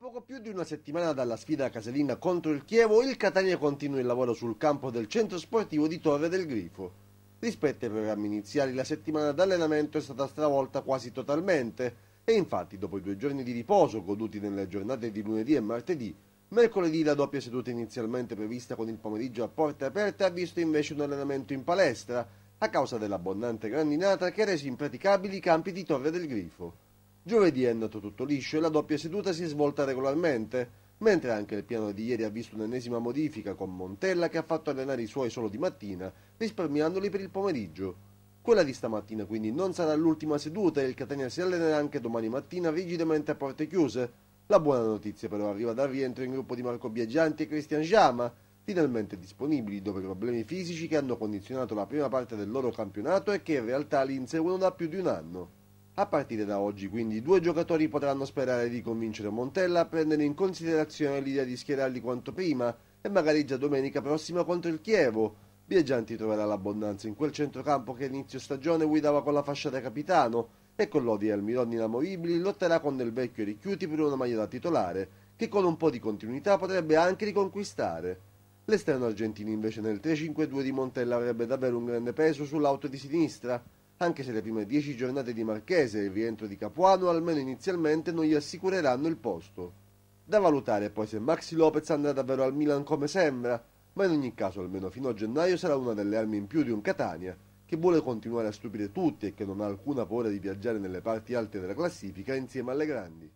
poco più di una settimana dalla sfida casalinga contro il Chievo, il Catania continua il lavoro sul campo del centro sportivo di Torre del Grifo. Rispetto ai programmi iniziali, la settimana d'allenamento è stata stravolta quasi totalmente e infatti dopo i due giorni di riposo goduti nelle giornate di lunedì e martedì, mercoledì la doppia seduta inizialmente prevista con il pomeriggio a porte aperte ha visto invece un allenamento in palestra a causa dell'abbondante grandinata che ha reso impraticabili i campi di Torre del Grifo. Giovedì è andato tutto liscio e la doppia seduta si è svolta regolarmente, mentre anche il piano di ieri ha visto un'ennesima modifica con Montella che ha fatto allenare i suoi solo di mattina, risparmiandoli per il pomeriggio. Quella di stamattina quindi non sarà l'ultima seduta e il Catania si allenerà anche domani mattina rigidamente a porte chiuse. La buona notizia però arriva dal rientro in gruppo di Marco Biaggianti e Cristian Giama, finalmente disponibili dopo i problemi fisici che hanno condizionato la prima parte del loro campionato e che in realtà li inseguono da più di un anno. A partire da oggi, quindi, i due giocatori potranno sperare di convincere Montella a prendere in considerazione l'idea di schierarli quanto prima e magari già domenica prossima contro il Chievo. Viaggianti troverà l'abbondanza in quel centrocampo che inizio stagione guidava con la fascia da capitano e con l'Odi al Mironi inamovibili lotterà con del vecchio Ricchiuti per una maglia da titolare che con un po' di continuità potrebbe anche riconquistare. L'esterno argentino invece nel 3-5-2 di Montella avrebbe davvero un grande peso sull'auto di sinistra anche se le prime dieci giornate di Marchese e il rientro di Capuano almeno inizialmente non gli assicureranno il posto. Da valutare poi se Maxi Lopez andrà davvero al Milan come sembra, ma in ogni caso almeno fino a gennaio sarà una delle armi in più di un Catania, che vuole continuare a stupire tutti e che non ha alcuna paura di viaggiare nelle parti alte della classifica insieme alle grandi.